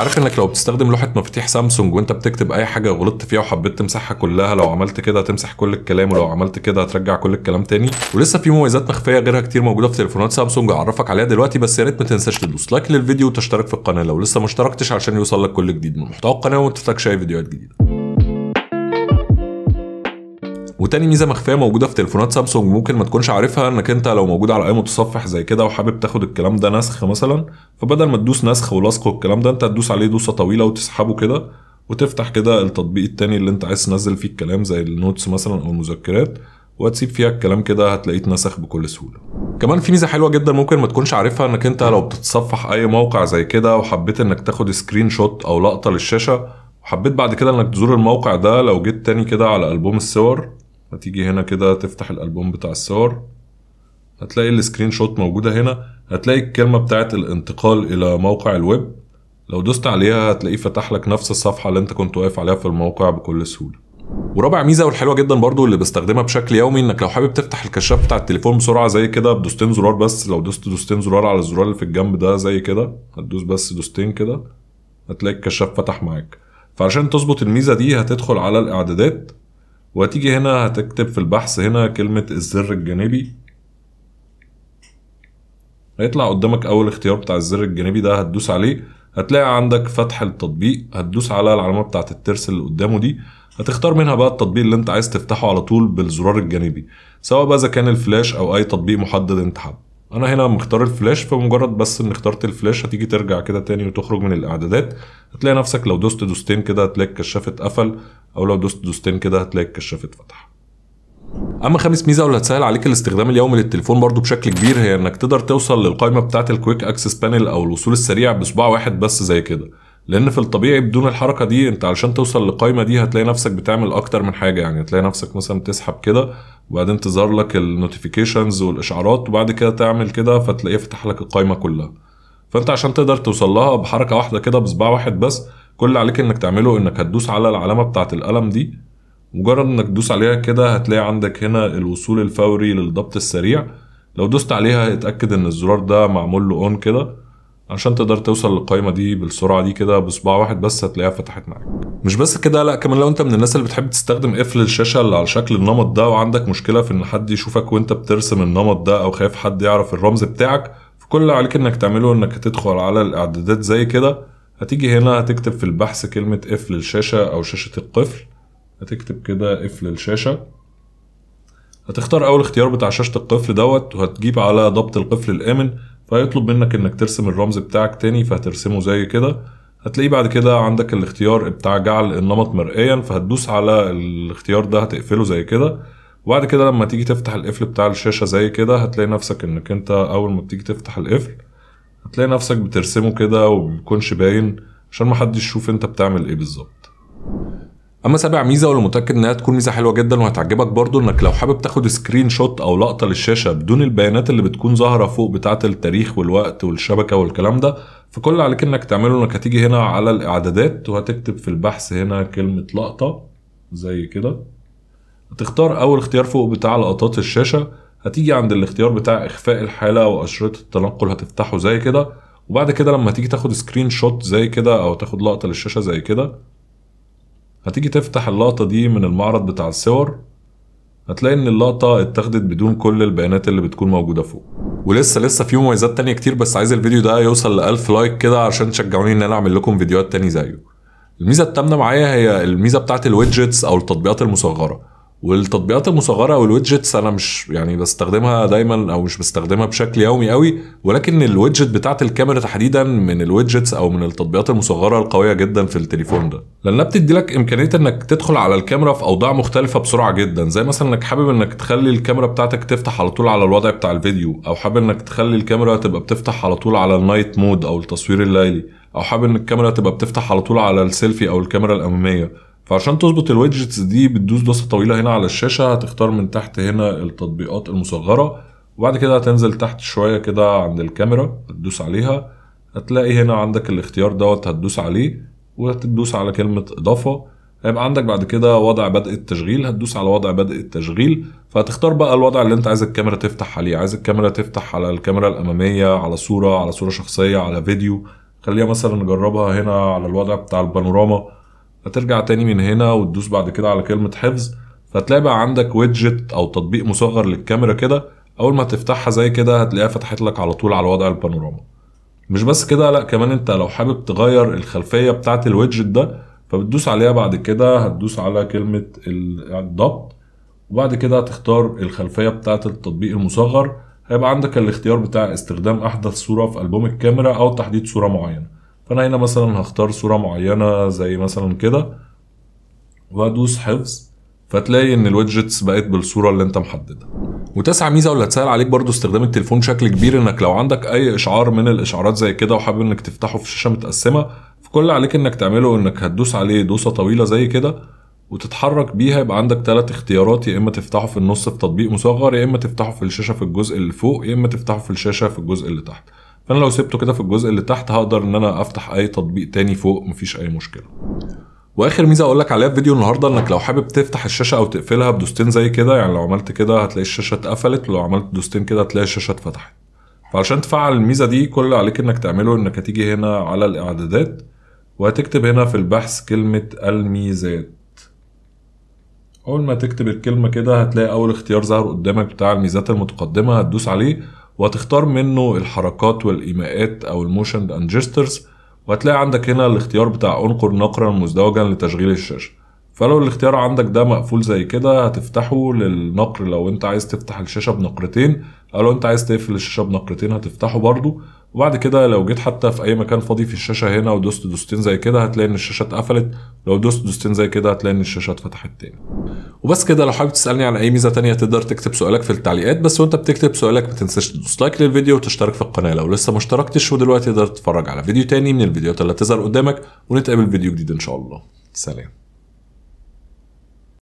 عارف انك لو بتستخدم لوحه مفاتيح سامسونج وانت بتكتب اي حاجه غلطت فيها وحبيت تمسحها كلها لو عملت كده هتمسح كل الكلام ولو عملت كده هترجع كل الكلام تاني ولسه في مميزات مخفيه غيرها كتير موجوده في تليفونات سامسونج اعرفك عليها دلوقتي بس يا ريت ما تنساش تدوس لايك للفيديو وتشترك في القناه لو لسه ما اشتركتش عشان يوصلك كل جديد من محتوى القناه وما تفوتكش اي فيديوهات جديده وتاني ميزه مخفيه موجوده في تليفونات سامسونج ممكن ما تكونش عارفها انك انت لو موجود على اي متصفح زي كده وحابب تاخد الكلام ده نسخ مثلا فبدل ما تدوس نسخ ولصق والكلام ده انت تدوس عليه دوسه طويله وتسحبه كده وتفتح كده التطبيق التاني اللي انت عايز تنزل فيه الكلام زي النوتس مثلا او المذكرات وهتسيب فيها الكلام كده هتلاقيه اتنسخ بكل سهوله كمان في ميزه حلوه جدا ممكن ما تكونش عارفها انك انت لو بتتصفح اي موقع زي كده وحبيت انك تاخد سكرين شوت او لقطه للشاشه وحبيت بعد كده انك تزور الموقع ده لو جيت تاني كده على البوم الصور هتيجي هنا كده تفتح الالبوم بتاع الصور هتلاقي السكرين شوت موجودة هنا هتلاقي الكلمة بتاعت الانتقال إلى موقع الويب لو دوست عليها هتلاقيه فتح لك نفس الصفحة اللي انت كنت واقف عليها في الموقع بكل سهولة ورابع ميزه والحلوه جدا برضو اللي بستخدمها بشكل يومي انك لو حابب تفتح الكشاف بتاع التليفون بسرعه زي كده بدوستين زرار بس لو دوست دوستين زرار على الزرار اللي في الجنب ده زي كده هتدوس بس دوستين كده هتلاقي الكشاف فتح معاك فعشان تظبط الميزه دي هتدخل على الاعدادات وهتيجي هنا هتكتب في البحث هنا كلمة الزر الجانبي هيطلع قدامك أول اختيار بتاع الزر الجانبي ده هتدوس عليه هتلاقي عندك فتح التطبيق هتدوس على العلامة بتاعة الترس اللي قدامه دي هتختار منها بقى التطبيق اللي انت عايز تفتحه على طول بالزرار الجانبي سواء بقى اذا كان الفلاش او اي تطبيق محدد انت حابه انا هنا مختار الفلاش فمجرد بس ان اخترت الفلاش هتيجي ترجع كده تاني وتخرج من الاعدادات هتلاقي نفسك لو دوست دوستين كده هتلاقي الكشافه اتقفل او لو دوست دوستين كده هتلاقي الكشافه اتفتح اما خامس ميزه واللي هتسهل عليك الاستخدام اليومي للتليفون برضو بشكل كبير هي انك تقدر توصل للقائمه بتاعه الكويك اكسس بانل او الوصول السريع بصباع واحد بس زي كده لان في الطبيعي بدون الحركه دي انت علشان توصل للقايمه دي هتلاقي نفسك بتعمل اكتر من حاجه يعني هتلاقي نفسك مثلا تسحب كده وبعدين تظهر لك النوتيفيكيشنز والاشعارات وبعد كده تعمل كده فتلاقيه فتح لك القايمه كلها فانت عشان تقدر توصل لها بحركه واحده كده بصباع واحد بس كل اللي عليك انك تعمله انك هتدوس على العلامه بتاعه القلم دي مجرد انك تدوس عليها كده هتلاقي عندك هنا الوصول الفوري للضبط السريع لو دوست عليها اتاكد ان الزرار ده معمول له اون كده عشان تقدر توصل للقائمه دي بالسرعه دي كده بصباع واحد بس هتلاقيها فتحت معاك مش بس كده لا كمان لو انت من الناس اللي بتحب تستخدم قفل الشاشه اللي على شكل النمط ده وعندك مشكله في ان حد يشوفك وانت بترسم النمط ده او خايف حد يعرف الرمز بتاعك فكل اللي عليك انك تعمله انك تدخل على الاعدادات زي كده هتيجي هنا هتكتب في البحث كلمه قفل الشاشه او شاشه القفل هتكتب كده قفل الشاشه هتختار اول اختيار بتاع شاشه القفل دوت وهتجيب على ضبط القفل الامن فهيطلب منك انك ترسم الرمز بتاعك تاني فهترسمه زي كده هتلاقيه بعد كده عندك الاختيار بتاع جعل النمط مرئيا فهتدوس على الاختيار ده هتقفله زي كده وبعد كده لما تيجي تفتح القفل بتاع الشاشة زي كده هتلاقي نفسك انك انت اول ما بتيجي تفتح القفل هتلاقي نفسك بترسمه كده ومبيكونش باين عشان محدش يشوف انت بتعمل ايه بالظبط اما سابع ميزه وانا متاكد انها تكون ميزه حلوه جدا وهتعجبك برضو انك لو حابب تاخد سكرين شوت او لقطه للشاشه بدون البيانات اللي بتكون ظاهره فوق بتاعه التاريخ والوقت والشبكه والكلام ده فكل اللي عليك انك تعمله انك هتيجي هنا على الاعدادات وهتكتب في البحث هنا كلمه لقطه زي كده هتختار اول اختيار فوق بتاع لقطات الشاشه هتيجي عند الاختيار بتاع اخفاء الحاله واشرطه التنقل هتفتحه زي كده وبعد كده لما تيجي تاخد سكرين شوت زي كده او تاخد لقطه للشاشه زي كده هتيجي تفتح اللقطة دي من المعرض بتاع الصور هتلاقي ان اللقطة اتخذت بدون كل البيانات اللي بتكون موجودة فوق ولسه لسه في مميزات تانية كتير بس عايز الفيديو ده يوصل لألف لايك كده عشان تشجعوني ان انا اعمل لكم فيديوهات تاني زيه الميزة التامنة معايا هي الميزة بتاعت الويدجتس او التطبيقات المصغرة والتطبيقات المصغره او الويدجتس انا مش يعني بستخدمها دايما او مش بستخدمها بشكل يومي قوي ولكن الويدجت بتاعه الكاميرا تحديدا من الويدجتس او من التطبيقات المصغره القويه جدا في التليفون ده لانها بتدي لك امكانيه انك تدخل على الكاميرا في اوضاع مختلفه بسرعه جدا زي مثلا انك حابب انك تخلي الكاميرا بتاعتك تفتح على طول على الوضع بتاع الفيديو او حابب انك تخلي الكاميرا تبقى بتفتح على طول على النايت مود او التصوير الليلي او حابب ان الكاميرا تبقى بتفتح على طول على السيلفي او الكاميرا الاماميه فعشان تظبط الويدجتس دي بتدوس دوسه طويله هنا على الشاشه هتختار من تحت هنا التطبيقات المصغره وبعد كده هتنزل تحت شويه كده عند الكاميرا هتدوس عليها هتلاقي هنا عندك الاختيار دوت هتدوس عليه وهتدوس على كلمه اضافه هيبقى عندك بعد كده وضع بدء التشغيل هتدوس على وضع بدء التشغيل فهتختار بقى الوضع اللي انت عايز الكاميرا تفتح عليه عايز الكاميرا تفتح على الكاميرا الاماميه على صوره على صوره شخصيه على فيديو خليها مثلا نجربها هنا على الوضع بتاع البانوراما هترجع تاني من هنا وتدوس بعد كده على كلمه حفظ فتلاقي بقى عندك ويدجت او تطبيق مصغر للكاميرا كده اول ما تفتحها زي كده هتلاقيها فتحت لك على طول على وضع البانوراما مش بس كده لا كمان انت لو حابب تغير الخلفيه بتاعت الويدجت ده فبتدوس عليها بعد كده هتدوس على كلمه الضبط وبعد كده هتختار الخلفيه بتاعت التطبيق المصغر هيبقى عندك الاختيار بتاع استخدام احدث صوره في البوم الكاميرا او تحديد صوره معينه فانا هنا مثلا هختار صوره معينه زي مثلا كده وادوس حفظ فتلاقي ان الويدجتس بقت بالصوره اللي انت محددها وتسع ميزه واللي هتسهل عليك برضو استخدام التليفون بشكل كبير انك لو عندك اي اشعار من الاشعارات زي كده وحابب انك تفتحه في شاشه متقسمه فكل اللي عليك انك تعمله انك هتدوس عليه دوسه طويله زي كده وتتحرك بيها يبقى عندك ثلاث اختيارات يا اما تفتحه في النص في تطبيق مصغر يا اما تفتحه في الشاشه في الجزء اللي فوق يا اما تفتحه في الشاشه في الجزء اللي تحت فانا لو سبته كده في الجزء اللي تحت هقدر ان انا افتح اي تطبيق تاني فوق مفيش اي مشكله واخر ميزه اقول لك عليها في فيديو النهارده انك لو حابب تفتح الشاشه او تقفلها بدوستين زي كده يعني لو عملت كده هتلاقي الشاشه اتقفلت ولو عملت دوستين كده هتلاقي الشاشه اتفتحت فعشان تفعل الميزه دي كل اللي عليك انك تعمله انك هتيجي هنا على الاعدادات وهتكتب هنا في البحث كلمه الميزات اول ما تكتب الكلمه كده هتلاقي اول اختيار ظهر قدامك بتاع الميزات المتقدمه هتدوس عليه وهتختار منه الحركات والايماءات او الموشن اند جيسترز وهتلاقي عندك هنا الاختيار بتاع انقر نقرا مزدوجا لتشغيل الشاشه فلو الاختيار عندك ده مقفول زي كده هتفتحه للنقر لو انت عايز تفتح الشاشه بنقرتين او لو انت عايز تقفل الشاشه بنقرتين هتفتحه برضو وبعد كده لو جيت حتى في اي مكان فاضي في الشاشه هنا ودوست دوستين زي كده هتلاقي ان الشاشه اتقفلت لو دوست دوستين زي كده هتلاقي ان الشاشه اتفتحت تاني وبس كده لو حابب تسالني عن اي ميزه تانية تقدر تكتب سؤالك في التعليقات بس وانت بتكتب سؤالك ما تنساش تدوس لايك للفيديو وتشترك في القناه لو لسه ما اشتركتش ودلوقتي تقدر تتفرج على فيديو تاني من الفيديوهات اللي هتظهر قدامك ونتقابل فيديو جديد ان شاء الله سلام